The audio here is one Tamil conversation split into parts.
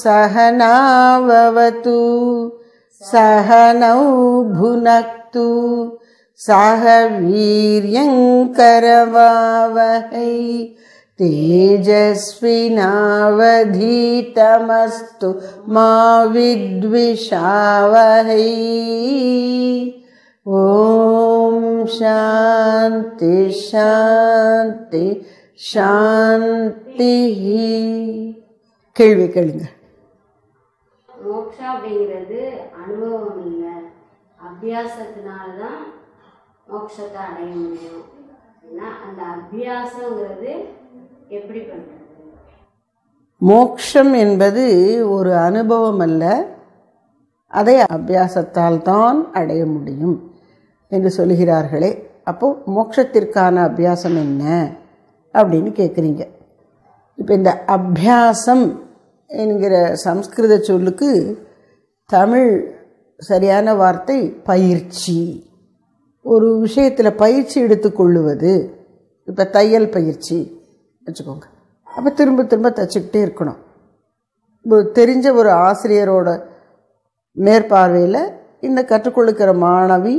सहनावतु सहनौ भुनक्तु सह वीर्यङ्करवा तेजस्विनावधीतमस्तु मा विद्विषावहै ॐ शान्ति शान्ति शान्तिः केळिङ्ग மோட்சா அப்படிங்கிறது அனுபவம் இல்லை அபியாசத்தினால தான் மோட்சத்தை அடைய முடியும் ஏன்னா அந்த அபியாசங்கிறது எப்படி பண்ணுறது மோக்ஷம் என்பது ஒரு அனுபவம் அல்ல அதை அபியாசத்தால் தான் அடைய முடியும் என்று சொல்கிறார்களே அப்போது மோக்ஷத்திற்கான அபியாசம் என்ன அப்படின்னு கேட்குறீங்க இப்போ இந்த அபியாசம் என்கிற சம்ஸ்கிருத சொல்லுக்கு தமிழ் சரியான வார்த்தை பயிற்சி ஒரு விஷயத்தில் பயிற்சி எடுத்துக்கொள்ளுவது இப்போ தையல் பயிற்சி வச்சுக்கோங்க அப்போ திரும்ப திரும்ப தைச்சிக்கிட்டே இருக்கணும் தெரிஞ்ச ஒரு ஆசிரியரோட மேற்பார்வையில் இந்த கற்றுக்கொடுக்கிற மாணவி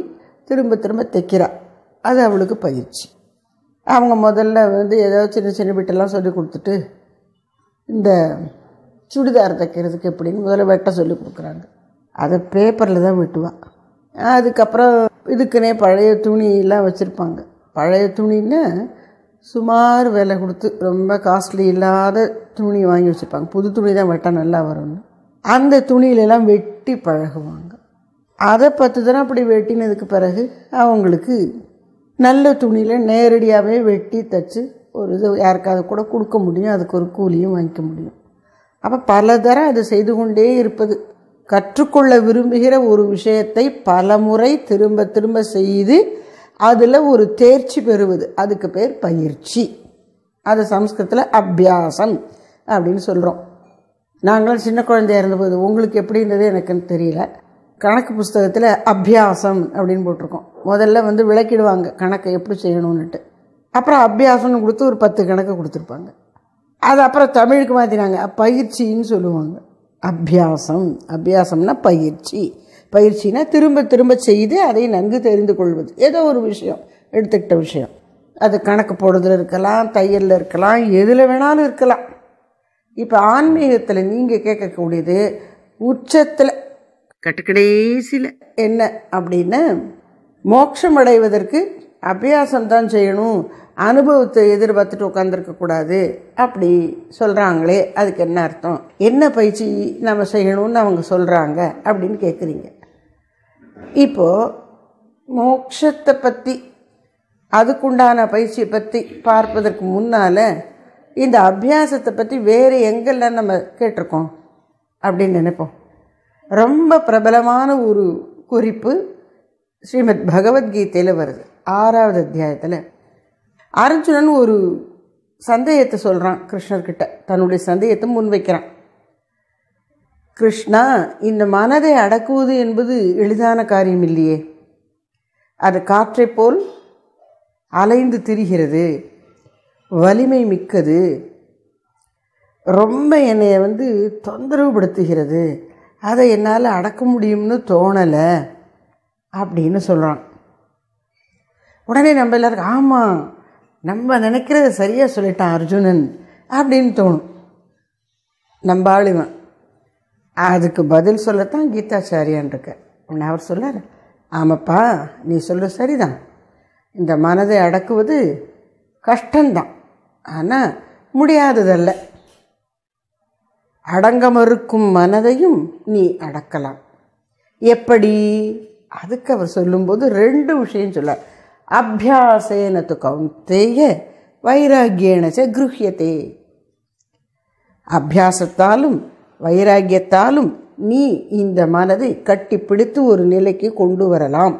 திரும்ப திரும்ப தைக்கிறாள் அது அவளுக்கு பயிற்சி அவங்க முதல்ல வந்து ஏதாவது சின்ன சின்ன வீட்டெல்லாம் சொல்லி கொடுத்துட்டு இந்த சுடிதார் தைக்கிறதுக்கு எப்படின்னு முதல்ல வெட்ட சொல்லி கொடுக்குறாங்க அதை பேப்பரில் தான் வெட்டுவாள் அதுக்கப்புறம் இதுக்குன்னே பழைய துணியெல்லாம் வச்சுருப்பாங்க பழைய துணின்னு சுமார் விலை கொடுத்து ரொம்ப காஸ்ட்லி இல்லாத துணி வாங்கி வச்சுருப்பாங்க புது துணி தான் வெட்ட நல்லா வரும்னு அந்த துணியிலெல்லாம் வெட்டி பழகுவாங்க அதை பத்து தினம் அப்படி வெட்டினதுக்கு பிறகு அவங்களுக்கு நல்ல துணியில் நேரடியாகவே வெட்டி தச்சு ஒரு இது யாருக்காவது கூட கொடுக்க முடியும் அதுக்கு ஒரு கூலியும் வாங்கிக்க முடியும் அப்போ பல தரம் அது செய்து கொண்டே இருப்பது கற்றுக்கொள்ள விரும்புகிற ஒரு விஷயத்தை பல முறை திரும்ப திரும்ப செய்து அதில் ஒரு தேர்ச்சி பெறுவது அதுக்கு பேர் பயிற்சி அது சம்ஸ்கிருத்தில் அபியாசம் அப்படின்னு சொல்கிறோம் நாங்களும் சின்ன குழந்தையாக இருந்தபோது உங்களுக்கு எப்படி இருந்தது எனக்குன்னு தெரியல கணக்கு புஸ்தகத்தில் அபியாசம் அப்படின்னு போட்டிருக்கோம் முதல்ல வந்து விளக்கிடுவாங்க கணக்கை எப்படி செய்யணும்னுட்டு அப்புறம் அபியாசம்னு கொடுத்து ஒரு பத்து கணக்கு கொடுத்துருப்பாங்க அது அப்புறம் தமிழுக்கு மாற்றினாங்க பயிற்சின்னு சொல்லுவாங்க அபியாசம் அபியாசம்னா பயிற்சி பயிற்சினா திரும்ப திரும்ப செய்து அதை நன்கு தெரிந்து கொள்வது ஏதோ ஒரு விஷயம் எடுத்துக்கிட்ட விஷயம் அது கணக்கு போடுறதுல இருக்கலாம் தையலில் இருக்கலாம் எதில் வேணாலும் இருக்கலாம் இப்போ ஆன்மீகத்தில் நீங்கள் கேட்கக்கூடியது உச்சத்தில் கட்டுக்கடைசியில் என்ன அப்படின்னு மோட்சம் அடைவதற்கு அபியாசம் தான் செய்யணும் அனுபவத்தை எதிர்பார்த்துட்டு உட்காந்துருக்கக்கூடாது அப்படி சொல்கிறாங்களே அதுக்கு என்ன அர்த்தம் என்ன பயிற்சி நம்ம செய்யணும்னு அவங்க சொல்கிறாங்க அப்படின்னு கேட்குறீங்க இப்போது மோட்சத்தை பற்றி அதுக்குண்டான பயிற்சியை பற்றி பார்ப்பதற்கு முன்னால் இந்த அபியாசத்தை பற்றி வேறு எங்கெல்லாம் நம்ம கேட்டிருக்கோம் அப்படின்னு நினைப்போம் ரொம்ப பிரபலமான ஒரு குறிப்பு ஸ்ரீமத் பகவத்கீதையில் வருது ஆறாவது அத்தியாயத்தில் அர்ஜுனன் ஒரு சந்தேகத்தை சொல்கிறான் கிருஷ்ணர்கிட்ட தன்னுடைய சந்தேகத்தை முன்வைக்கிறான் கிருஷ்ணா இந்த மனதை அடக்குவது என்பது எளிதான காரியம் இல்லையே அது காற்றை போல் அலைந்து திரிகிறது வலிமை மிக்கது ரொம்ப என்னைய வந்து தொந்தரவுபடுத்துகிறது அதை என்னால் அடக்க முடியும்னு தோணலை அப்படின்னு சொல்கிறான் உடனே நம்ம எல்லாருக்கும் ஆமாம் நம்ம நினைக்கிறத சரியாக சொல்லிட்டான் அர்ஜுனன் அப்படின்னு தோணும் நம்ம ஆளுவன் அதுக்கு பதில் சொல்லத்தான் கீதாச்சாரியான் இருக்க உன்னை அவர் சொல்லார் ஆமாப்பா நீ சொல்ல சரிதான் இந்த மனதை அடக்குவது கஷ்டந்தான் ஆனால் முடியாததல்ல அடங்க மறுக்கும் மனதையும் நீ அடக்கலாம் எப்படி அதுக்கு அவர் சொல்லும்போது ரெண்டு விஷயம் சொல்லார் அபியாசேன து ಕೌಂತೆಯ வைராகியேன கிருஹியதே அபியாசத்தாலும் வைராகியத்தாலும் நீ இந்த மனதை கட்டி பிடித்து ஒரு நிலைக்கு கொண்டு வரலாம்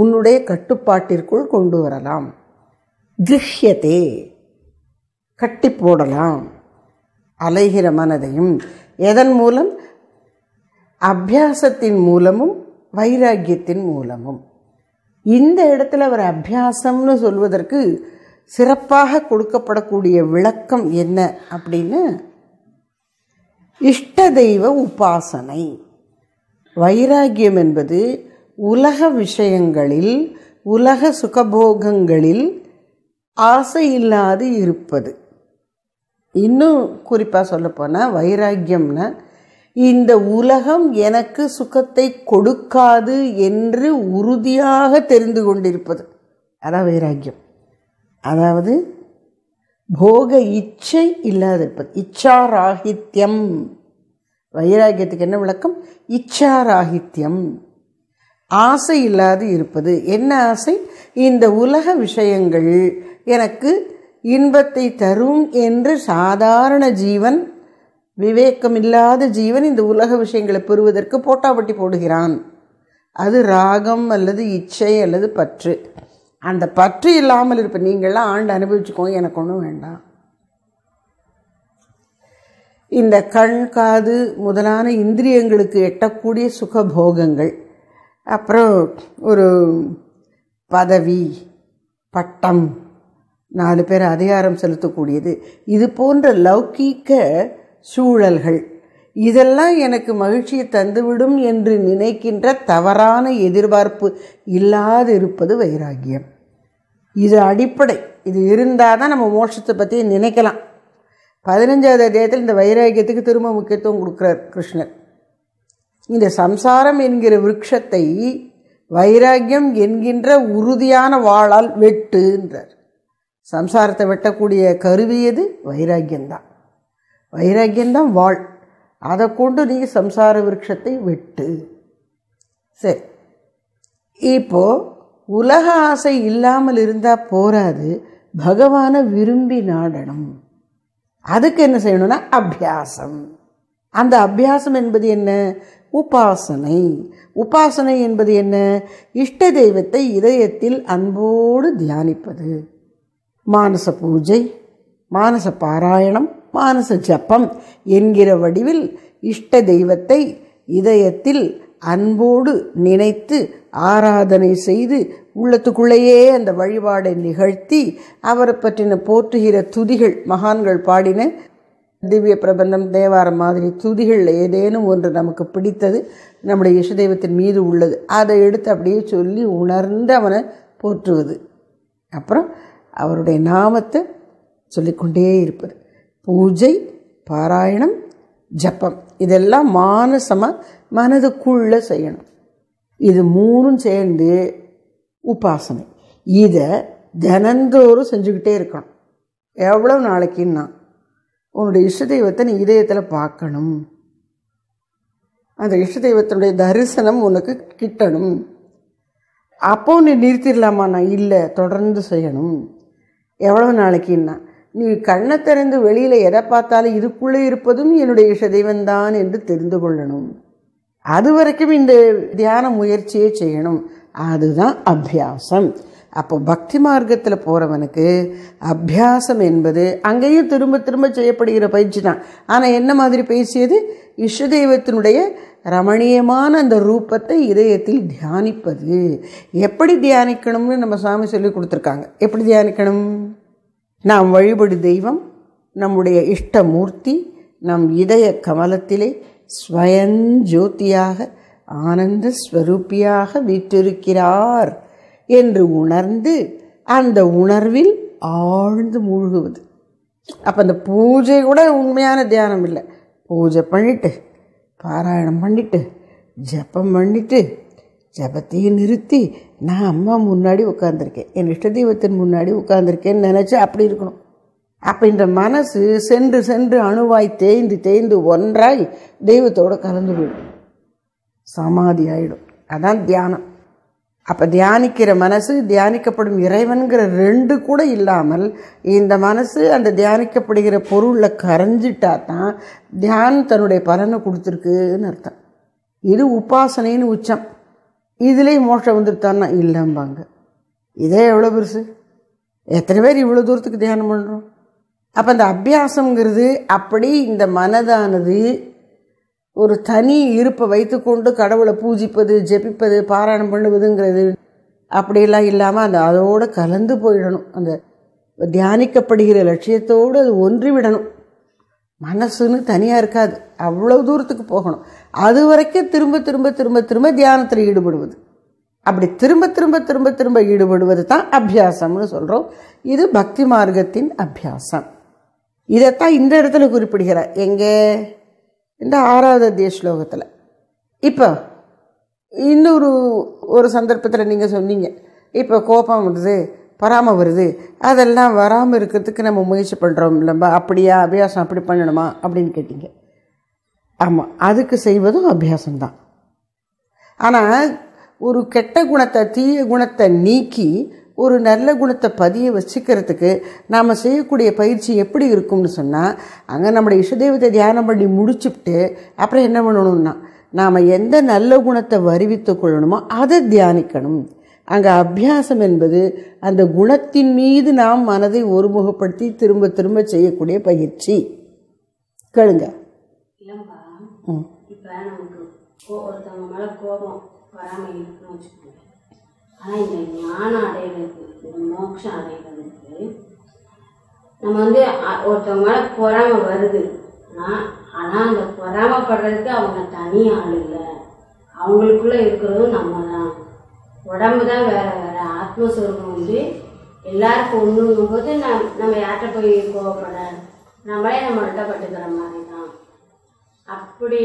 உன்னுடைய கட்டுப்பாட்டிற்குள் கொண்டு வரலாம் கிருஹியதே கட்டி போடலாம் அலைகிற மனதையும் எதன் மூலம் அபியாசத்தின் மூலமும் வைராகியத்தின் மூலமும் இந்த இடத்துல அவர் அபியாசம்னு சொல்வதற்கு சிறப்பாக கொடுக்கப்படக்கூடிய விளக்கம் என்ன அப்படின்னு இஷ்ட தெய்வ உபாசனை வைராகியம் என்பது உலக விஷயங்களில் உலக சுகபோகங்களில் ஆசை இல்லாது இருப்பது இன்னும் குறிப்பாக சொல்லப்போனால் வைராக்கியம்னா இந்த உலகம் எனக்கு சுகத்தை கொடுக்காது என்று உறுதியாக தெரிந்து கொண்டிருப்பது அதான் வைராக்கியம் அதாவது போக இச்சை இல்லாதிருப்பது இச்சாராகித்யம் வைராக்கியத்துக்கு என்ன விளக்கம் இச்சாராகித்யம் ஆசை இல்லாது இருப்பது என்ன ஆசை இந்த உலக விஷயங்கள் எனக்கு இன்பத்தை தரும் என்று சாதாரண ஜீவன் விவேக்கம் இல்லாத ஜீவன் இந்த உலக விஷயங்களை பெறுவதற்கு போட்டாபட்டி போடுகிறான் அது ராகம் அல்லது இச்சை அல்லது பற்று அந்த பற்று இல்லாமல் இருப்ப நீங்களாம் ஆண்டு அனுபவிச்சுக்கோங்க எனக்கு ஒன்றும் வேண்டாம் இந்த கண் காது முதலான இந்திரியங்களுக்கு எட்டக்கூடிய சுகபோகங்கள் அப்புறம் ஒரு பதவி பட்டம் நாலு பேர் அதிகாரம் செலுத்தக்கூடியது இது போன்ற லௌகீக சூழல்கள் இதெல்லாம் எனக்கு மகிழ்ச்சியை தந்துவிடும் என்று நினைக்கின்ற தவறான எதிர்பார்ப்பு இல்லாதிருப்பது வைராகியம் இது அடிப்படை இது இருந்தால் தான் நம்ம மோட்சத்தை பற்றி நினைக்கலாம் பதினஞ்சாவது அத்தியாயத்தில் இந்த வைராகியத்துக்கு திரும்ப முக்கியத்துவம் கொடுக்குறார் கிருஷ்ணர் இந்த சம்சாரம் என்கிற விரக்ஷத்தை வைராகியம் என்கின்ற உறுதியான வாழால் வெட்டுன்றார் சம்சாரத்தை வெட்டக்கூடிய கருவி எது வைராகியம்தான் வைராக்கியம்தான் வாழ் அதை கொண்டு நீ சம்சார விருட்சத்தை வெட்டு சரி இப்போது உலக ஆசை இல்லாமல் இருந்தால் போராது பகவானை விரும்பி நாடணும் அதுக்கு என்ன செய்யணும்னா அபியாசம் அந்த அபியாசம் என்பது என்ன உபாசனை உபாசனை என்பது என்ன இஷ்ட தெய்வத்தை இதயத்தில் அன்போடு தியானிப்பது மானச பூஜை மானச பாராயணம் மானச ஜப்பம் என்கிற வடிவில் இஷ்ட தெய்வத்தை இதயத்தில் அன்போடு நினைத்து ஆராதனை செய்து உள்ளத்துக்குள்ளேயே அந்த வழிபாடை நிகழ்த்தி அவரை பற்றின போற்றுகிற துதிகள் மகான்கள் பாடின திவ்ய பிரபந்தம் தேவாரம் மாதிரி துதிகள் ஏதேனும் ஒன்று நமக்கு பிடித்தது நம்முடைய இஷ தெய்வத்தின் மீது உள்ளது அதை எடுத்து அப்படியே சொல்லி உணர்ந்து அவனை போற்றுவது அப்புறம் அவருடைய நாமத்தை சொல்லிக்கொண்டே இருப்பது பூஜை பாராயணம் ஜப்பம் இதெல்லாம் மானசமாக மனதுக்குள்ளே செய்யணும் இது மூணும் சேர்ந்து உபாசனை இதை தினந்தோறும் செஞ்சுக்கிட்டே இருக்கணும் எவ்வளோ நாளைக்குன்னா உன்னுடைய இஷ்ட தெய்வத்தை நீ இதயத்தில் பார்க்கணும் அந்த இஷ்ட தெய்வத்தினுடைய தரிசனம் உனக்கு கிட்டணும் அப்போ நீ நிறுத்திடலாமா நான் இல்லை தொடர்ந்து செய்யணும் எவ்வளோ நாளைக்குன்னா நீ கண்ணை திறந்து வெளியில் எதை பார்த்தாலும் இதுக்குள்ளே இருப்பதும் என்னுடைய இஷதெய்வன்தான் என்று தெரிந்து கொள்ளணும் அது வரைக்கும் இந்த தியான முயற்சியை செய்யணும் அதுதான் அபியாசம் அப்போ பக்தி மார்க்கத்தில் போகிறவனுக்கு அபியாசம் என்பது அங்கேயும் திரும்ப திரும்ப செய்யப்படுகிற பயிற்சி தான் ஆனால் என்ன மாதிரி பயிற்சியது இஷ்டதெய்வத்தினுடைய ரமணீயமான அந்த ரூபத்தை இதயத்தில் தியானிப்பது எப்படி தியானிக்கணும்னு நம்ம சாமி சொல்லி கொடுத்துருக்காங்க எப்படி தியானிக்கணும் நாம் வழிபடு தெய்வம் நம்முடைய இஷ்டமூர்த்தி நம் இதய கமலத்திலே ஸ்வயஞ்சோதியாக ஜோதியாக ஆனந்த ஸ்வரூப்பியாக வீற்றிருக்கிறார் என்று உணர்ந்து அந்த உணர்வில் ஆழ்ந்து மூழ்குவது அப்போ அந்த பூஜை கூட உண்மையான தியானம் இல்லை பூஜை பண்ணிட்டு பாராயணம் பண்ணிட்டு ஜப்பம் பண்ணிட்டு ஜபத்தையும் நிறுத்தி நான் அம்மா முன்னாடி உட்காந்துருக்கேன் என் இஷ்ட தெய்வத்தின் முன்னாடி உட்காந்துருக்கேன்னு நினச்சி அப்படி இருக்கணும் அப்போ இந்த மனசு சென்று சென்று அணுவாய் தேய்ந்து தேய்ந்து ஒன்றாய் தெய்வத்தோடு கலந்து விடும் சமாதி ஆகிடும் அதான் தியானம் அப்போ தியானிக்கிற மனசு தியானிக்கப்படும் இறைவன்கிற ரெண்டு கூட இல்லாமல் இந்த மனசு அந்த தியானிக்கப்படுகிற பொருளில் கரைஞ்சிட்டா தான் தியானம் தன்னுடைய பலனை கொடுத்துருக்குன்னு அர்த்தம் இது உபாசனைன்னு உச்சம் இதுலேயும் மோஷம் வந்துருத்தான்னா இல்லைம்பாங்க இதே எவ்வளோ பெருசு எத்தனை பேர் இவ்வளோ தூரத்துக்கு தியானம் பண்ணுறோம் அப்போ இந்த அபியாசங்கிறது அப்படி இந்த மனதானது ஒரு தனி இருப்பை வைத்துக்கொண்டு கடவுளை பூஜிப்பது ஜெபிப்பது பாராயணம் பண்ணுவதுங்கிறது அப்படியெல்லாம் இல்லாமல் அந்த அதோடு கலந்து போயிடணும் அந்த தியானிக்கப்படுகிற லட்சியத்தோடு அது ஒன்றிவிடணும் மனசுன்னு தனியாக இருக்காது அவ்வளோ தூரத்துக்கு போகணும் அது வரைக்கும் திரும்ப திரும்ப திரும்ப திரும்ப தியானத்தில் ஈடுபடுவது அப்படி திரும்ப திரும்ப திரும்ப திரும்ப ஈடுபடுவது தான் அபியாசம்னு சொல்கிறோம் இது பக்தி மார்க்கத்தின் அபியாசம் இதைத்தான் இந்த இடத்துல குறிப்பிடுகிறார் எங்கே இந்த ஆறாவது அத்திய ஸ்லோகத்தில் இப்போ இன்னொரு ஒரு சந்தர்ப்பத்தில் நீங்கள் சொன்னீங்க இப்போ கோபம் வருது பராம வருது அதெல்லாம் வராமல் இருக்கிறதுக்கு நம்ம முயற்சி பண்ணுறோம் இல்லைம்பா அப்படியா அபியாசம் அப்படி பண்ணணுமா அப்படின்னு கேட்டீங்க ஆமாம் அதுக்கு செய்வதும் அபியாசம்தான் ஆனால் ஒரு கெட்ட குணத்தை தீய குணத்தை நீக்கி ஒரு நல்ல குணத்தை பதிய வச்சுக்கிறதுக்கு நாம் செய்யக்கூடிய பயிற்சி எப்படி இருக்கும்னு சொன்னால் அங்கே நம்முடைய இஷ்டதெய்வத்தை தியானம் பண்ணி முடிச்சுட்டு அப்புறம் என்ன பண்ணணும்னா நாம் எந்த நல்ல குணத்தை வருவித்து கொள்ளணுமோ அதை தியானிக்கணும் அங்கே அபியாசம் என்பது அந்த குணத்தின் மீது நாம் மனதை ஒருமுகப்படுத்தி திரும்ப திரும்ப செய்யக்கூடிய பயிற்சி கேளுங்க இப்போ நமக்கு கோ ஒருத்தவங்க மேலே கோபம் வராமல் இருக்குன்னு வச்சுக்கோங்க ஆனால் இந்த ஞானம் அடைகிறதுக்கு இந்த மோட்சம் அடைகிறதுக்கு நம்ம வந்து ஒருத்தவங்க மேலே பொறாமை வருது ஆனால் ஆனால் அந்த பொறாமப்படுறதுக்கு அவங்க தனி ஆள் இல்லை அவங்களுக்குள்ளே இருக்கிறதும் நம்ம தான் உடம்பு தான் வேறு வேறு ஆத்மஸ்வரூபம் வந்து எல்லாருக்கும் ஒன்றுங்கும் போது நம்ம யார்கிட்ட போய் கோவப்பட நம்மளே நம்ம பட்டுக்கிற மாதிரி அப்படி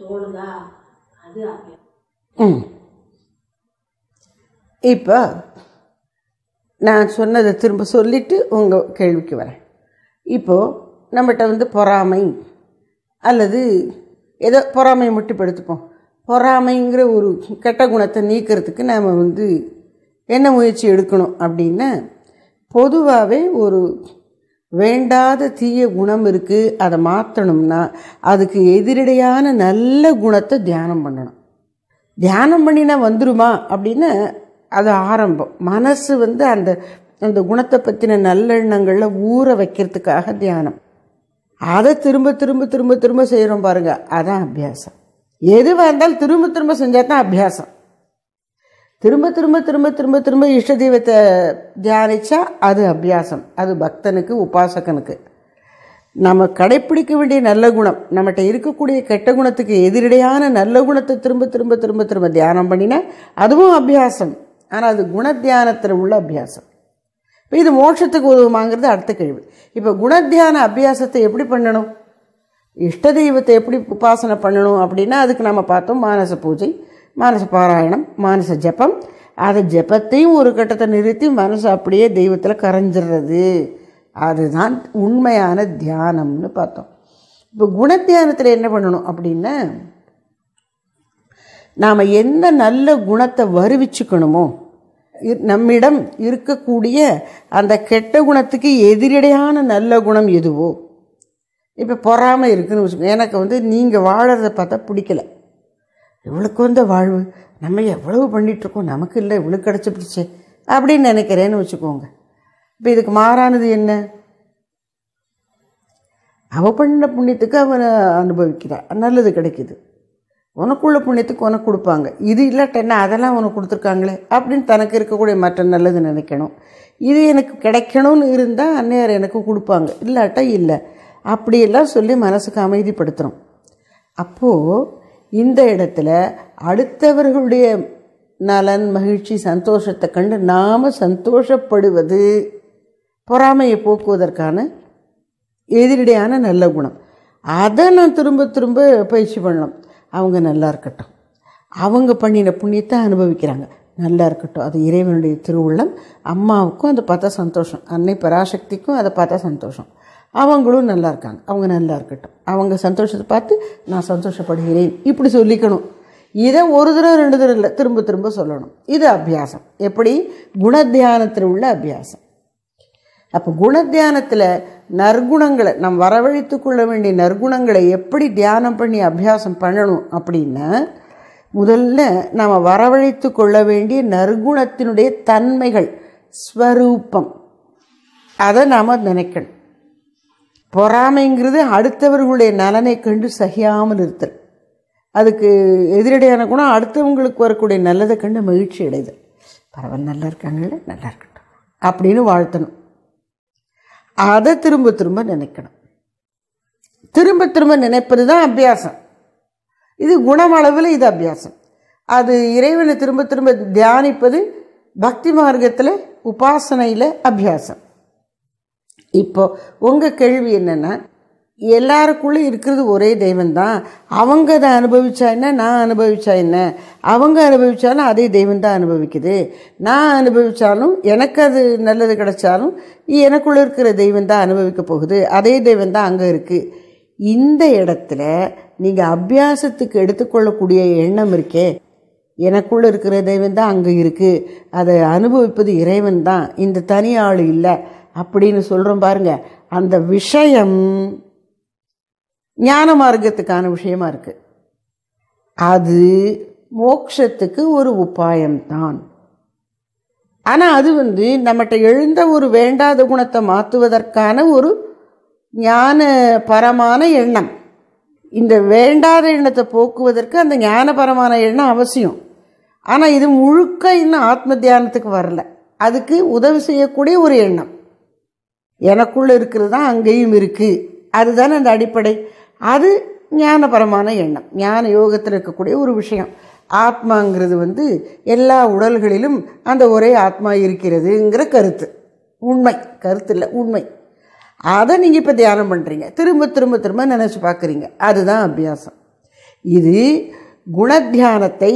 தோணுதா அது இப்போ நான் சொன்னதை திரும்ப சொல்லிவிட்டு உங்கள் கேள்விக்கு வரேன் இப்போது நம்மகிட்ட வந்து பொறாமை அல்லது ஏதோ பொறாமையை மட்டுப்படுத்துப்போம் பொறாமைங்கிற ஒரு கெட்ட குணத்தை நீக்கிறதுக்கு நாம் வந்து என்ன முயற்சி எடுக்கணும் அப்படின்னா பொதுவாகவே ஒரு வேண்டாத தீய குணம் இருக்குது அதை மாற்றணும்னா அதுக்கு எதிரடையான நல்ல குணத்தை தியானம் பண்ணணும் தியானம் பண்ணினா வந்துருமா அப்படின்னு அது ஆரம்பம் மனசு வந்து அந்த அந்த குணத்தை பற்றின நல்லெண்ணங்களில் ஊற வைக்கிறதுக்காக தியானம் அதை திரும்ப திரும்ப திரும்ப திரும்ப செய்கிறோம் பாருங்கள் அதான் அபியாசம் எதுவாக இருந்தாலும் திரும்ப திரும்ப செஞ்சால் தான் அபியாசம் திரும்ப திரும்ப திரும்ப திரும்ப திரும்ப இஷ்ட தெய்வத்தை தியானித்தா அது அபியாசம் அது பக்தனுக்கு உபாசகனுக்கு நம்ம கடைப்பிடிக்க வேண்டிய நல்ல குணம் நம்மகிட்ட இருக்கக்கூடிய கெட்ட குணத்துக்கு எதிரடையான நல்ல குணத்தை திரும்ப திரும்ப திரும்ப திரும்ப தியானம் பண்ணினா அதுவும் அபியாசம் ஆனால் அது குணத்தியானத்தில் உள்ள அபியாசம் இப்போ இது மோட்சத்துக்கு உதவுமாங்கிறது அடுத்த கேள்வி இப்போ குணத்தியான அபியாசத்தை எப்படி பண்ணணும் இஷ்ட தெய்வத்தை எப்படி உபாசனை பண்ணணும் அப்படின்னா அதுக்கு நம்ம பார்த்தோம் மானச பூஜை மானச பாராயணம் மானச ஜபம் அதை ஜபத்தையும் ஒரு கட்டத்தை நிறுத்தி மனசு அப்படியே தெய்வத்தில் கரைஞ்சிடுறது அதுதான் உண்மையான தியானம்னு பார்த்தோம் இப்போ குணத்தியானத்தில் என்ன பண்ணணும் அப்படின்னா நாம் எந்த நல்ல குணத்தை வருவிச்சுக்கணுமோ நம்மிடம் இருக்கக்கூடிய அந்த கெட்ட குணத்துக்கு எதிரடையான நல்ல குணம் எதுவோ இப்போ பொறாமல் இருக்குதுன்னு வச்சுக்கோங்க எனக்கு வந்து நீங்கள் வாழறதை பார்த்தா பிடிக்கலை இவளுக்கு வந்த வாழ்வு நம்ம எவ்வளவு பண்ணிகிட்ருக்கோம் நமக்கு இல்லை இவளுக்கு கிடச்சிப்பிடுச்சு அப்படின்னு நினைக்கிறேன்னு வச்சுக்கோங்க இப்போ இதுக்கு மாறானது என்ன அவள் பண்ண புண்ணியத்துக்கு அவனை அனுபவிக்கிறாள் நல்லது கிடைக்கிது உனக்குள்ள புண்ணியத்துக்கு உனக்கு கொடுப்பாங்க இது இல்லாட்டா அதெல்லாம் உனக்கு கொடுத்துருக்காங்களே அப்படின்னு தனக்கு இருக்கக்கூடிய மற்ற நல்லது நினைக்கணும் இது எனக்கு கிடைக்கணும்னு இருந்தால் அன்னையார் எனக்கு கொடுப்பாங்க இல்லாட்டா இல்லை அப்படியெல்லாம் சொல்லி மனசுக்கு அமைதிப்படுத்துகிறோம் அப்போது இந்த இடத்துல அடுத்தவர்களுடைய நலன் மகிழ்ச்சி சந்தோஷத்தை கண்டு நாம் சந்தோஷப்படுவது பொறாமையை போக்குவதற்கான எதிரடியான நல்ல குணம் அதை நான் திரும்ப திரும்ப பயிற்சி பண்ணணும் அவங்க நல்லா இருக்கட்டும் அவங்க பண்ணின புண்ணியத்தை அனுபவிக்கிறாங்க நல்லா இருக்கட்டும் அது இறைவனுடைய திருவுள்ளம் அம்மாவுக்கும் அதை பார்த்தா சந்தோஷம் அன்னை பராசக்திக்கும் அதை பார்த்தா சந்தோஷம் அவங்களும் நல்லா இருக்காங்க அவங்க நல்லா இருக்கட்டும் அவங்க சந்தோஷத்தை பார்த்து நான் சந்தோஷப்படுகிறேன் இப்படி சொல்லிக்கணும் இதை ஒரு தடவை ரெண்டு தடவை இல்லை திரும்ப திரும்ப சொல்லணும் இது அபியாசம் எப்படி குணத்தியானத்தில் உள்ள அபியாசம் அப்போ குணத்தியானத்தில் நற்குணங்களை நம் வரவழைத்து கொள்ள வேண்டிய நற்குணங்களை எப்படி தியானம் பண்ணி அபியாசம் பண்ணணும் அப்படின்னா முதல்ல நாம் வரவழைத்து கொள்ள வேண்டிய நற்குணத்தினுடைய தன்மைகள் ஸ்வரூபம் அதை நாம் நினைக்கணும் பொறாமைங்கிறது அடுத்தவர்களுடைய நலனை கண்டு சகியாமல் இருத்தல் அதுக்கு எதிரடையான குணம் அடுத்தவங்களுக்கு வரக்கூடிய நல்லதை கண்டு மகிழ்ச்சி அடைதல் பரவாயில்ல நல்லா இருக்காங்கல்ல நல்லா இருக்கட்டும் அப்படின்னு வாழ்த்தணும் அதை திரும்ப திரும்ப நினைக்கணும் திரும்ப திரும்ப நினைப்பது தான் அபியாசம் இது குணமளவில் இது அபியாசம் அது இறைவனை திரும்ப திரும்ப தியானிப்பது பக்தி மார்க்கத்தில் உபாசனையில் அபியாசம் இப்போ உங்கள் கேள்வி என்னென்னா எல்லாருக்குள்ளே இருக்கிறது ஒரே தெய்வம்தான் அவங்க அதை அனுபவிச்சா என்ன நான் அனுபவிச்சா என்ன அவங்க அனுபவித்தாலும் அதே தெய்வம் தான் அனுபவிக்குது நான் அனுபவித்தாலும் எனக்கு அது நல்லது கிடைச்சாலும் எனக்குள்ளே இருக்கிற தெய்வம் தான் அனுபவிக்க போகுது அதே தெய்வம் தான் அங்கே இருக்குது இந்த இடத்துல நீங்கள் அபியாசத்துக்கு எடுத்துக்கொள்ளக்கூடிய எண்ணம் இருக்கே எனக்குள்ளே இருக்கிற தெய்வம் தான் அங்கே இருக்குது அதை அனுபவிப்பது இறைவன் தான் இந்த தனி ஆள் இல்லை அப்படின்னு சொல்கிறோம் பாருங்க அந்த விஷயம் ஞான மார்க்கத்துக்கான விஷயமா இருக்குது அது மோக்ஷத்துக்கு ஒரு உபாயம்தான் ஆனால் அது வந்து நம்மகிட்ட எழுந்த ஒரு வேண்டாத குணத்தை மாற்றுவதற்கான ஒரு ஞான பரமான எண்ணம் இந்த வேண்டாத எண்ணத்தை போக்குவதற்கு அந்த ஞானபரமான எண்ணம் அவசியம் ஆனால் இது முழுக்க இன்னும் ஆத்ம தியானத்துக்கு வரல அதுக்கு உதவி செய்யக்கூடிய ஒரு எண்ணம் எனக்குள்ளே இருக்கிறது தான் அங்கேயும் இருக்குது அதுதானே அந்த அடிப்படை அது ஞானபரமான எண்ணம் ஞான யோகத்தில் இருக்கக்கூடிய ஒரு விஷயம் ஆத்மாங்கிறது வந்து எல்லா உடல்களிலும் அந்த ஒரே ஆத்மா இருக்கிறதுங்கிற கருத்து உண்மை கருத்து இல்லை உண்மை அதை நீங்கள் இப்போ தியானம் பண்ணுறீங்க திரும்ப திரும்ப திரும்ப நினச்சி பார்க்குறீங்க அதுதான் அபியாசம் இது குணத்தியானத்தை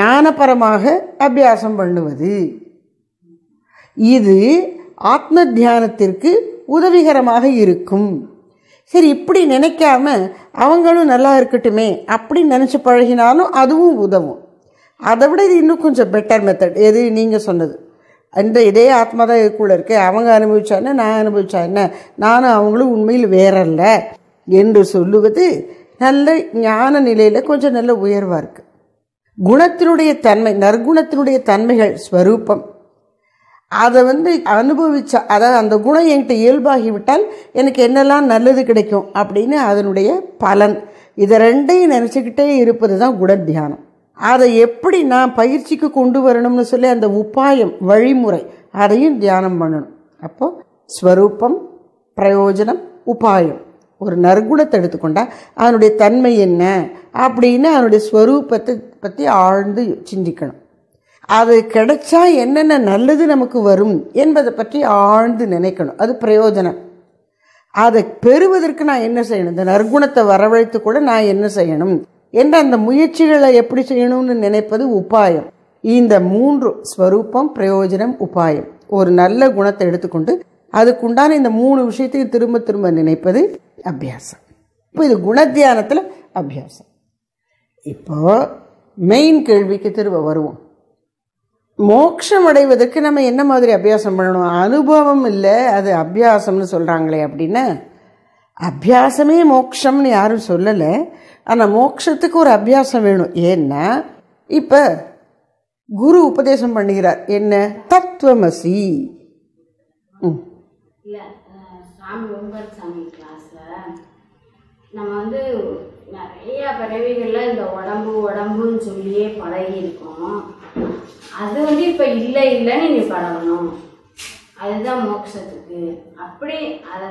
ஞானபரமாக அபியாசம் பண்ணுவது இது ஆத்ம தியானத்திற்கு உதவிகரமாக இருக்கும் சரி இப்படி நினைக்காம அவங்களும் நல்லா இருக்கட்டுமே அப்படின்னு நினச்சி பழகினாலும் அதுவும் உதவும் அதை விட இது இன்னும் கொஞ்சம் பெட்டர் மெத்தட் எது நீங்கள் சொன்னது அந்த இதே ஆத்மா தான் இதுக்குள்ளே இருக்கு அவங்க அனுபவிச்சா என்ன நான் அனுபவிச்சா என்ன நானும் அவங்களும் உண்மையில் வேறல்ல என்று சொல்லுவது நல்ல ஞான நிலையில் கொஞ்சம் நல்ல உயர்வாக இருக்குது குணத்தினுடைய தன்மை நற்குணத்தினுடைய தன்மைகள் ஸ்வரூபம் அதை வந்து அனுபவிச்ச அதாவது அந்த குணம் என்கிட்ட இயல்பாகிவிட்டால் எனக்கு என்னெல்லாம் நல்லது கிடைக்கும் அப்படின்னு அதனுடைய பலன் இதை ரெண்டையும் நினச்சிக்கிட்டே இருப்பது தான் குண தியானம் அதை எப்படி நான் பயிற்சிக்கு கொண்டு வரணும்னு சொல்லி அந்த உபாயம் வழிமுறை அதையும் தியானம் பண்ணணும் அப்போது ஸ்வரூபம் பிரயோஜனம் உபாயம் ஒரு நற்குணத்தை எடுத்துக்கொண்டால் அதனுடைய தன்மை என்ன அப்படின்னு அதனுடைய ஸ்வரூபத்தை பற்றி ஆழ்ந்து சிந்திக்கணும் அது கிடைச்சா என்னென்ன நல்லது நமக்கு வரும் என்பதை பற்றி ஆழ்ந்து நினைக்கணும் அது பிரயோஜனம் அதை பெறுவதற்கு நான் என்ன செய்யணும் இந்த நற்குணத்தை வரவழைத்து கூட நான் என்ன செய்யணும் என்ற அந்த முயற்சிகளை எப்படி செய்யணும்னு நினைப்பது உபாயம் இந்த மூன்று ஸ்வரூபம் பிரயோஜனம் உபாயம் ஒரு நல்ல குணத்தை எடுத்துக்கொண்டு அதுக்குண்டான இந்த மூணு விஷயத்தையும் திரும்ப திரும்ப நினைப்பது அபியாசம் இப்போ இது குணத்தியானத்தில் அபியாசம் இப்போ மெயின் கேள்விக்கு திரும்ப வருவோம் மோட்சம் அடைவதற்கு நம்ம என்ன மாதிரி அபியாசம் பண்ணணும் அனுபவம் இல்லை அது அபியாசம்னு சொல்கிறாங்களே அப்படின்னா அபியாசமே மோக்ஷம்னு யாரும் சொல்லலை ஆனால் மோக்ஷத்துக்கு ஒரு அபியாசம் வேணும் ஏன்னா இப்போ குரு உபதேசம் பண்ணுகிறார் என்ன தத்துவமசி நம்ம வந்து நிறைய பறவைகள்ல இந்த உடம்பு உடம்புன்னு சொல்லியே பழகி இருக்கோம் அது வந்து இப்ப இல்லை இல்லைன்னு நீ பழகணும் அதுதான் மோட்சத்துக்கு அப்படி அதை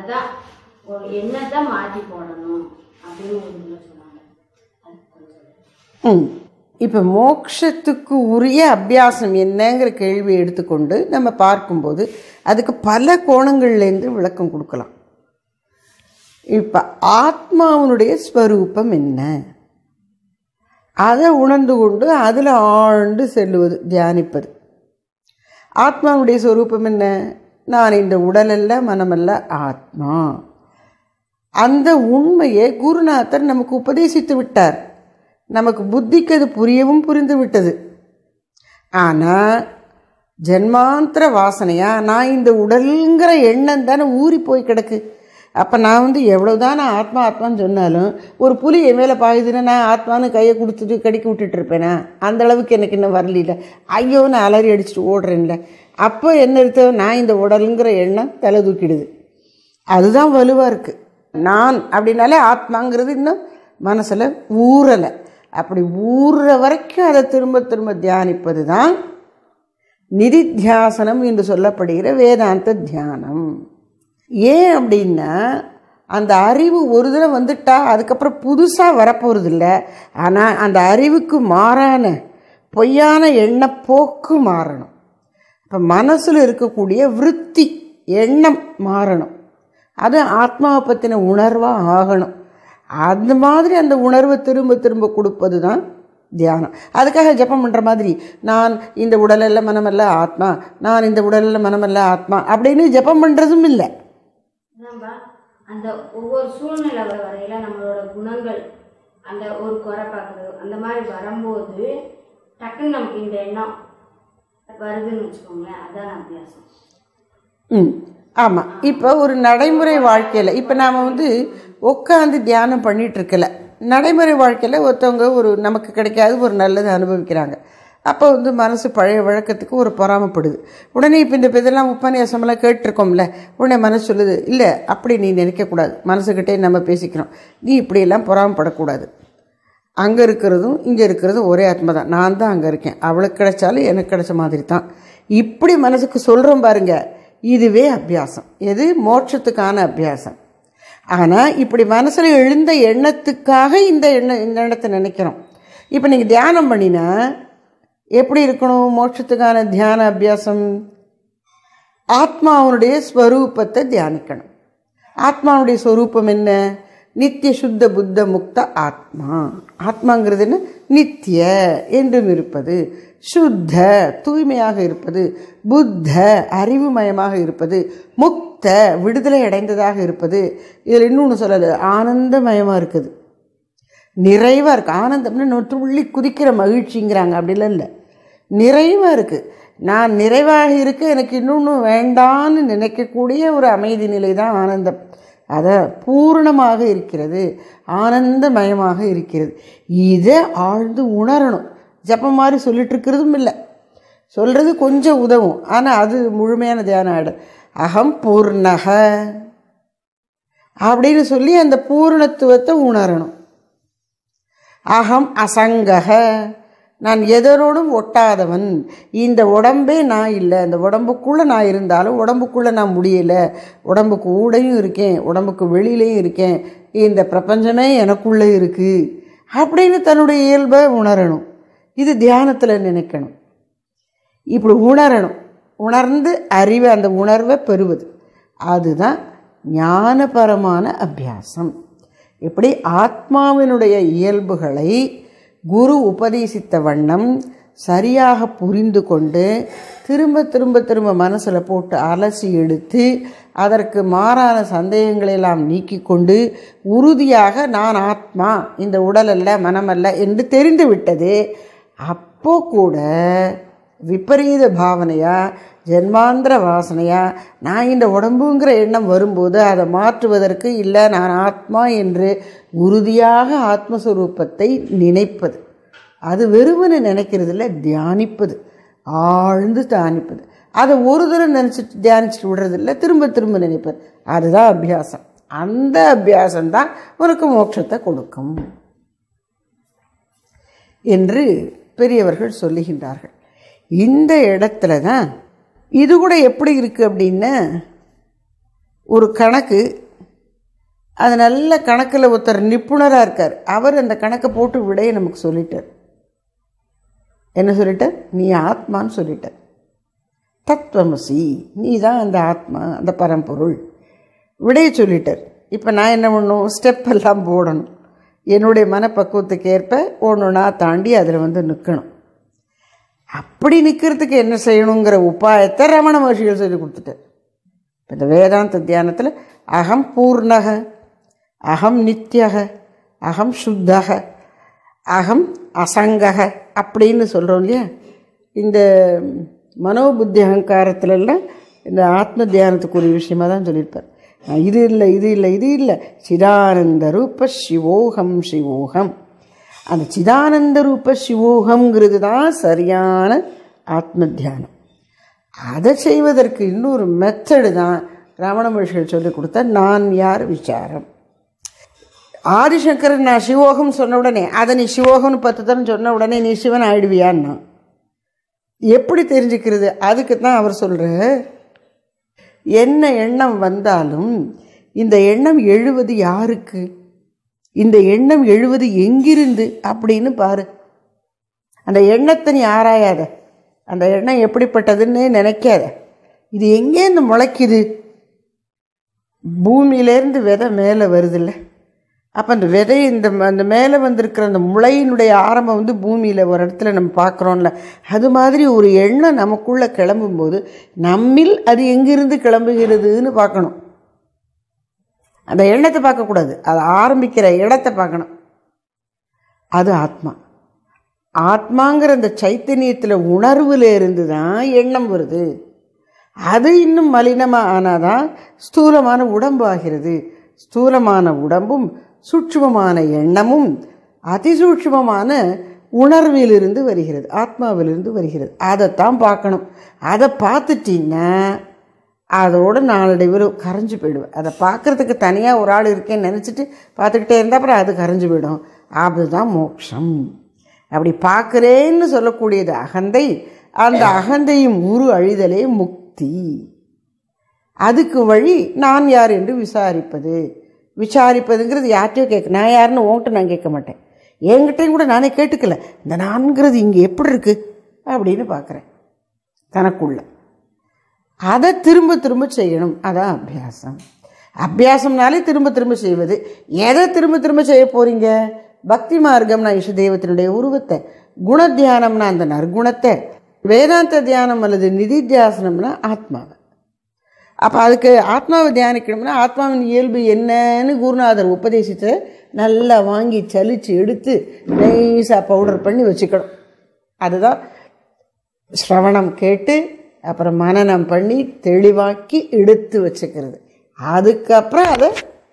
என்னதான் ஒரு மாற்றி போடணும் அப்படின்னு சொன்னாங்க இப்போ மோக்ஷத்துக்கு உரிய அபியாசம் என்னங்கிற கேள்வி எடுத்துக்கொண்டு நம்ம பார்க்கும்போது அதுக்கு பல கோணங்கள்லேருந்து விளக்கம் கொடுக்கலாம் இப்போ ஆத்மாவனுடைய ஸ்வரூபம் என்ன அதை உணர்ந்து கொண்டு அதில் ஆழ்ந்து செல்லுவது தியானிப்பது ஆத்மாவுடைய சொரூபம் என்ன நான் இந்த உடலல்ல மனமல்ல ஆத்மா அந்த உண்மையை குருநாதர் நமக்கு உபதேசித்து விட்டார் நமக்கு புத்திக்கு அது புரியவும் புரிந்து விட்டது ஆனால் ஜென்மாந்திர வாசனையாக நான் இந்த உடலுங்கிற எண்ணம் தானே ஊறி போய் கிடக்கு அப்போ நான் வந்து எவ்வளோ தான் நான் ஆத்மா ஆத்மான்னு சொன்னாலும் ஒரு புலி என் மேலே பாயுதுன்னா நான் ஆத்மான்னு கையை கொடுத்துட்டு கடிக்க விட்டுட்ருப்பேனா அந்த அளவுக்கு எனக்கு இன்னும் வரலில்ல ஐயோ நான் அலறி அடிச்சுட்டு ஓடுறேன்ல அப்போ என்ன இருக்கோம் நான் இந்த உடலுங்கிற எண்ணம் தலை தூக்கிடுது அதுதான் வலுவாக இருக்குது நான் அப்படின்னாலே ஆத்மாங்கிறது இன்னும் மனசில் ஊறலை அப்படி ஊறுற வரைக்கும் அதை திரும்ப திரும்ப தியானிப்பது தான் நிதித்தியாசனம் என்று சொல்லப்படுகிற வேதாந்த தியானம் ஏன் அப்படின்னா அந்த அறிவு ஒரு தடவை வந்துட்டா அதுக்கப்புறம் புதுசாக வரப்போகிறது இல்லை ஆனால் அந்த அறிவுக்கு மாறான பொய்யான எண்ணப்போக்கு மாறணும் இப்போ மனசில் இருக்கக்கூடிய விற்பி எண்ணம் மாறணும் அது ஆத்மாவை பற்றின உணர்வாக ஆகணும் அந்த மாதிரி அந்த உணர்வை திரும்ப திரும்ப கொடுப்பது தான் தியானம் அதுக்காக ஜப்பம் பண்ணுற மாதிரி நான் இந்த உடலில் மனமல்ல ஆத்மா நான் இந்த உடலில் மனமல்ல ஆத்மா அப்படின்னு ஜப்பம் பண்ணுறதும் இல்லை நம்ம அந்த ஒவ்வொரு சூழ்நிலை வரையில் நம்மளோட குணங்கள் அந்த ஒரு குறை பார்க்குறது அந்த மாதிரி வரும்போது டக்குன்னு நமக்கு இந்த எண்ணம் வருதுன்னு வச்சுக்கோங்களேன் அதான் அபியாசம் ம் ஆமாம் இப்போ ஒரு நடைமுறை வாழ்க்கையில் இப்போ நாம் வந்து உட்காந்து தியானம் பண்ணிகிட்ருக்கல நடைமுறை வாழ்க்கையில் ஒருத்தவங்க ஒரு நமக்கு கிடைக்காது ஒரு நல்லது அனுபவிக்கிறாங்க அப்போ வந்து மனசு பழைய வழக்கத்துக்கு ஒரு பொறாமப்படுது உடனே இப்போ இந்த இதெல்லாம் உப்பநியாசமெல்லாம் கேட்டிருக்கோம்ல உடனே மனசு சொல்லுது இல்லை அப்படி நீ நினைக்கக்கூடாது மனசுக்கிட்டே நம்ம பேசிக்கிறோம் நீ இப்படியெல்லாம் பொறாமப்படக்கூடாது அங்கே இருக்கிறதும் இங்கே இருக்கிறதும் ஒரே ஆத்மா தான் நான் தான் அங்கே இருக்கேன் அவளுக்கு கிடைச்சாலும் எனக்கு கிடைச்ச மாதிரி தான் இப்படி மனசுக்கு சொல்கிறோம் பாருங்க இதுவே அபியாசம் எது மோட்சத்துக்கான அபியாசம் ஆனால் இப்படி மனசில் எழுந்த எண்ணத்துக்காக இந்த எண்ண இந்த எண்ணத்தை நினைக்கிறோம் இப்போ நீங்கள் தியானம் பண்ணினா எப்படி இருக்கணும் மோட்சத்துக்கான தியான அபியாசம் ஆத்மாவனுடைய ஸ்வரூபத்தை தியானிக்கணும் ஆத்மாவுடைய ஸ்வரூபம் என்ன நித்திய சுத்த புத்த முக்த ஆத்மா ஆத்மாங்கிறது என்ன நித்திய என்றும் இருப்பது சுத்த தூய்மையாக இருப்பது புத்த அறிவுமயமாக இருப்பது முக்த விடுதலை அடைந்ததாக இருப்பது இதில் இன்னொன்று சொல்லலை ஆனந்தமயமாக இருக்குது நிறைவாக இருக்குது ஆனந்தம்னு நொற்று உள்ளி குதிக்கிற மகிழ்ச்சிங்கிறாங்க அப்படிலாம் இல்லை நிறைவாக இருக்குது நான் நிறைவாக இருக்க எனக்கு இன்னொன்று வேண்டான்னு நினைக்கக்கூடிய ஒரு அமைதி நிலை தான் ஆனந்தம் அதை பூரணமாக இருக்கிறது ஆனந்தமயமாக இருக்கிறது இதை ஆழ்ந்து உணரணும் ஜப்பம் மாதிரி சொல்லிட்டுருக்கிறதும் இல்லை சொல்கிறது கொஞ்சம் உதவும் ஆனால் அது முழுமையான தியான ஆடு அகம் பூர்ணக அப்படின்னு சொல்லி அந்த பூர்ணத்துவத்தை உணரணும் அகம் அசங்கக நான் எதரோடும் ஒட்டாதவன் இந்த உடம்பே நான் இல்லை இந்த உடம்புக்குள்ளே நான் இருந்தாலும் உடம்புக்குள்ளே நான் முடியலை உடம்புக்கு ஊடையும் இருக்கேன் உடம்புக்கு வெளியிலையும் இருக்கேன் இந்த பிரபஞ்சமே எனக்குள்ளே இருக்குது அப்படின்னு தன்னுடைய இயல்பை உணரணும் இது தியானத்தில் நினைக்கணும் இப்படி உணரணும் உணர்ந்து அறிவை அந்த உணர்வை பெறுவது அதுதான் ஞானபரமான அபியாசம் இப்படி ஆத்மாவினுடைய இயல்புகளை குரு உபதேசித்த வண்ணம் சரியாக புரிந்து கொண்டு திரும்ப திரும்ப திரும்ப மனசில் போட்டு அலசி எடுத்து அதற்கு மாறான சந்தேகங்களெல்லாம் நீக்கி கொண்டு உறுதியாக நான் ஆத்மா இந்த உடலல்ல மனமல்ல என்று தெரிந்து விட்டது அப்போ கூட விபரீத பாவனையாக ஜென்மாந்திர வாசனையாக நான் இந்த உடம்புங்கிற எண்ணம் வரும்போது அதை மாற்றுவதற்கு இல்லை நான் ஆத்மா என்று உறுதியாக ஆத்மஸ்வரூபத்தை நினைப்பது அது வெறுமனு நினைக்கிறது இல்லை தியானிப்பது ஆழ்ந்து தியானிப்பது அதை ஒரு தடவை நினச்சிட்டு தியானிச்சுட்டு விடுறதில்ல திரும்ப திரும்ப நினைப்பது அதுதான் அபியாசம் அந்த அபியாசம்தான் உனக்கு மோட்சத்தை கொடுக்கும் என்று பெரியவர்கள் சொல்லுகின்றார்கள் இந்த இடத்துல தான் இது கூட எப்படி இருக்குது அப்படின்னா ஒரு கணக்கு அது நல்ல கணக்கில் ஒருத்தர் நிபுணராக இருக்கார் அவர் அந்த கணக்கை போட்டு விடைய நமக்கு சொல்லிட்டார் என்ன சொல்லிட்டார் நீ ஆத்மான்னு சொல்லிட்ட தத்வமசி நீ தான் அந்த ஆத்மா அந்த பரம்பொருள் விடைய சொல்லிட்டார் இப்போ நான் என்ன பண்ணும் ஸ்டெப் எல்லாம் போடணும் என்னுடைய மனப்பக்குவத்துக்கு ஏற்ப ஒன்று ஒன்றா தாண்டி அதில் வந்து நிற்கணும் அப்படி நிற்கிறதுக்கு என்ன செய்யணுங்கிற உபாயத்தை ரமண மகர்ஷிகள் சொல்லி கொடுத்துட்டார் இந்த வேதாந்த தியானத்தில் அகம் பூர்ணக அகம் நித்தியக அகம் சுத்தக அகம் அசங்கக அப்படின்னு சொல்கிறோம் இல்லையா இந்த மனோபுத்தி அகங்காரத்திலலாம் இந்த ஆத்ம தியானத்துக்குரிய விஷயமாக தான் சொல்லியிருப்பார் இது இல்லை இது இல்லை இது இல்லை சிதானந்த ரூப சிவோகம் சிவோகம் அந்த சிதானந்த ரூப சிவோகம்ங்கிறது தான் சரியான ஆத்ம தியானம் அதை செய்வதற்கு இன்னொரு மெத்தடு தான் ரமண மகிழ்ச்சிகள் சொல்லி கொடுத்த நான் யார் விசாரம் ஆதிசங்கரன் நான் சிவோகம் சொன்ன உடனே அதை நீ சிவோகம்னு பத்து தரம் சொன்ன உடனே நீ சிவன் ஆயிடுவியான்னு எப்படி தெரிஞ்சுக்கிறது அதுக்கு தான் அவர் சொல்கிற என்ன எண்ணம் வந்தாலும் இந்த எண்ணம் எழுவது யாருக்கு இந்த எண்ணம் எழுவது எங்கிருந்து அப்படின்னு பாரு அந்த எண்ணத்தை நீ ஆராயாத அந்த எண்ணம் எப்படிப்பட்டதுன்னு நினைக்காத இது எங்கேருந்து முளைக்குது பூமியிலேருந்து விதை மேலே வருதில்ல அப்போ அந்த விதை இந்த அந்த மேலே வந்திருக்கிற அந்த முளையினுடைய ஆரம்பம் வந்து பூமியில் ஒரு இடத்துல நம்ம பார்க்குறோம்ல அது மாதிரி ஒரு எண்ணம் நமக்குள்ளே கிளம்பும்போது நம்மில் அது எங்கிருந்து கிளம்புகிறதுன்னு பார்க்கணும் அந்த எண்ணத்தை பார்க்கக்கூடாது அது ஆரம்பிக்கிற இடத்தை பார்க்கணும் அது ஆத்மா ஆத்மாங்கிற அந்த சைத்தன்யத்தில் உணர்வில் இருந்து தான் எண்ணம் வருது அது இன்னும் மலினமாக ஆனால் தான் ஸ்தூலமான உடம்பு ஆகிறது ஸ்தூலமான உடம்பும் சூட்சமமான எண்ணமும் அதிசூட்சமமான உணர்விலிருந்து வருகிறது ஆத்மாவிலிருந்து வருகிறது அதைத்தான் பார்க்கணும் அதை பார்த்துட்டீங்கன்னா அதோடு நாளடைவில் கரைஞ்சி போயிடுவேன் அதை பார்க்குறதுக்கு தனியாக ஒரு ஆள் இருக்கேன்னு நினச்சிட்டு பார்த்துக்கிட்டே இருந்தால் அப்புறம் அது கரைஞ்சி போயிடும் அதுதான் மோட்சம் அப்படி பார்க்குறேன்னு சொல்லக்கூடியது அகந்தை அந்த அகந்தையும் உரு அழிதலே முக்தி அதுக்கு வழி நான் யார் என்று விசாரிப்பது விசாரிப்பதுங்கிறது யார்கிட்டையும் கேட்க நான் யாருன்னு ஓங்கிட்ட நான் கேட்க மாட்டேன் என்கிட்டையும் கூட நானே கேட்டுக்கல இந்த நான்கிறது இங்கே எப்படி இருக்குது அப்படின்னு பார்க்குறேன் தனக்குள்ளே அதை திரும்ப திரும்ப செய்யணும் அதான் அபியாசம் அபியாசம்னாலே திரும்ப திரும்ப செய்வது எதை திரும்ப திரும்ப செய்ய போகிறீங்க பக்தி மார்க்கம்னா இஷ தெய்வத்தினுடைய உருவத்தை குணத்தியானம்னா அந்த நற்குணத்தை வேதாந்த தியானம் அல்லது நிதி தியாசனம்னா ஆத்மாவை அப்போ அதுக்கு ஆத்மாவை தியானிக்கணும்னா ஆத்மாவின் இயல்பு என்னன்னு குருநாதர் உபதேசித்து நல்லா வாங்கி சலித்து எடுத்து நைஸாக பவுடர் பண்ணி வச்சுக்கணும் அதுதான் ஸ்ரவணம் கேட்டு அப்புறம் மனநம் பண்ணி தெளிவாக்கி எடுத்து வச்சுக்கிறது அதுக்கப்புறம் அதை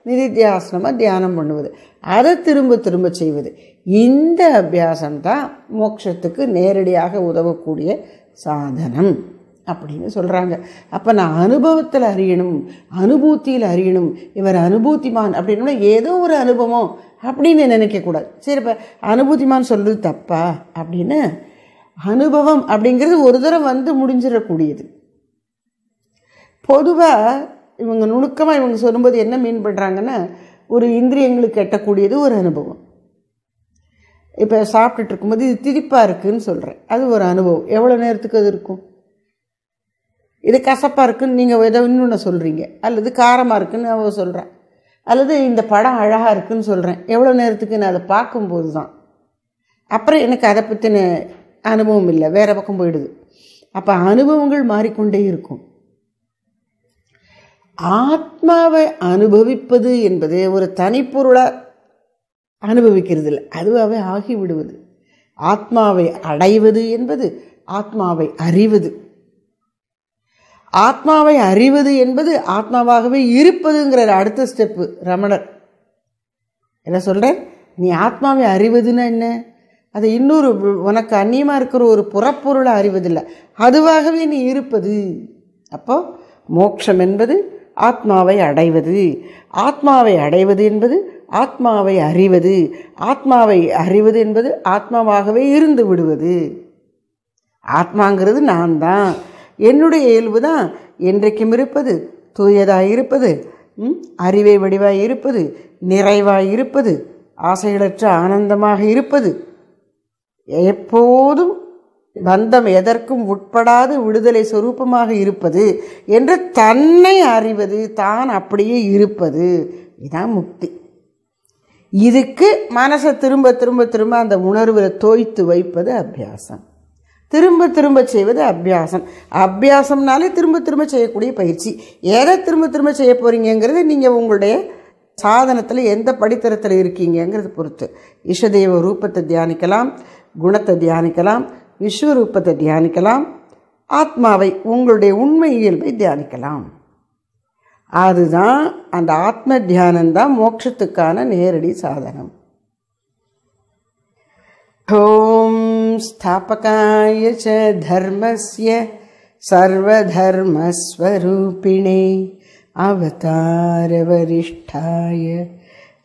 நிதித்தியாசனமாக தியானம் பண்ணுவது அதை திரும்ப திரும்ப செய்வது இந்த அபியாசம்தான் தான் மோட்சத்துக்கு நேரடியாக உதவக்கூடிய சாதனம் அப்படின்னு சொல்கிறாங்க அப்போ நான் அனுபவத்தில் அறியணும் அனுபூத்தியில் அறியணும் இவர் அனுபூத்திமான் அப்படின்னா ஏதோ ஒரு அனுபவம் அப்படின்னு நினைக்கக்கூடாது சரி இப்போ அனுபூத்திமான் சொல்கிறது தப்பா அப்படின்னு அனுபவம் அப்படிங்கிறது ஒரு தரம் வந்து முடிஞ்சிடக்கூடியது பொதுவாக இவங்க நுணுக்கமாக இவங்க சொல்லும்போது என்ன மீன் பண்ணுறாங்கன்னா ஒரு இந்திரியங்களுக்கு எட்டக்கூடியது ஒரு அனுபவம் இப்போ சாப்பிட்டுட்டு இருக்கும்போது இது திரிப்பாக இருக்குதுன்னு சொல்கிறேன் அது ஒரு அனுபவம் எவ்வளோ நேரத்துக்கு அது இருக்கும் இது கசப்பாக இருக்குன்னு நீங்கள் ஏதோ இன்னொன்று சொல்கிறீங்க அல்லது காரமாக இருக்குன்னு அவ சொல்கிறேன் அல்லது இந்த படம் அழகாக இருக்குதுன்னு சொல்கிறேன் எவ்வளோ நேரத்துக்கு நான் அதை பார்க்கும்போது தான் அப்புறம் எனக்கு அதை பற்றின அனுபவம் இல்லை வேறு பக்கம் போயிடுது அப்போ அனுபவங்கள் மாறிக்கொண்டே இருக்கும் ஆத்மாவை அனுபவிப்பது என்பது ஒரு தனிப்பொருளாக அனுபவிக்கிறது இல்லை அதுவாகவே ஆகிவிடுவது ஆத்மாவை அடைவது என்பது ஆத்மாவை அறிவது ஆத்மாவை அறிவது என்பது ஆத்மாவாகவே இருப்பதுங்கிற அடுத்த ஸ்டெப்பு ரமணர் என்ன சொல்கிறேன் நீ ஆத்மாவை அறிவதுன்னா என்ன அதை இன்னொரு உனக்கு அந்நியமாக இருக்கிற ஒரு புறப்பொருளை அறிவதில்லை அதுவாகவே நீ இருப்பது அப்போது மோட்சம் என்பது ஆத்மாவை அடைவது ஆத்மாவை அடைவது என்பது ஆத்மாவை அறிவது ஆத்மாவை அறிவது என்பது ஆத்மாவாகவே இருந்து விடுவது ஆத்மாங்கிறது நான் தான் என்னுடைய இயல்பு தான் என்றைக்கும் இருப்பது தூயதாக இருப்பது அறிவை வடிவாக இருப்பது நிறைவாக இருப்பது ஆசைகளற்ற ஆனந்தமாக இருப்பது எப்போதும் பந்தம் எதற்கும் உட்படாது விடுதலை சொரூபமாக இருப்பது என்று தன்னை அறிவது தான் அப்படியே இருப்பது இதுதான் முக்தி இதுக்கு மனசை திரும்ப திரும்ப திரும்ப அந்த உணர்வில் தோய்த்து வைப்பது அபியாசம் திரும்ப திரும்ப செய்வது அபியாசம் அபியாசம்னாலே திரும்ப திரும்ப செய்யக்கூடிய பயிற்சி எதை திரும்ப திரும்ப செய்ய போகிறீங்கிறது நீங்கள் உங்களுடைய சாதனத்தில் எந்த படித்தரத்தில் இருக்கீங்கிறது பொறுத்து இஷதேவ ரூபத்தை தியானிக்கலாம் குணத்தை தியானிக்கலாம் விஸ்வரூபத்தை தியானிக்கலாம் ஆத்மாவை உங்களுடைய உண்மை இயல்பை தியானிக்கலாம் அதுதான் அந்த ஆத்ம தியானந்தான் மோட்சத்துக்கான நேரடி சாதனம் ஓம் ஸ்தாபகாய ச தர்மஸ்ய அவதார வரிஷ்டாய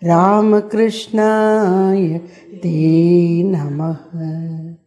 रामकृष्णाय ते नमः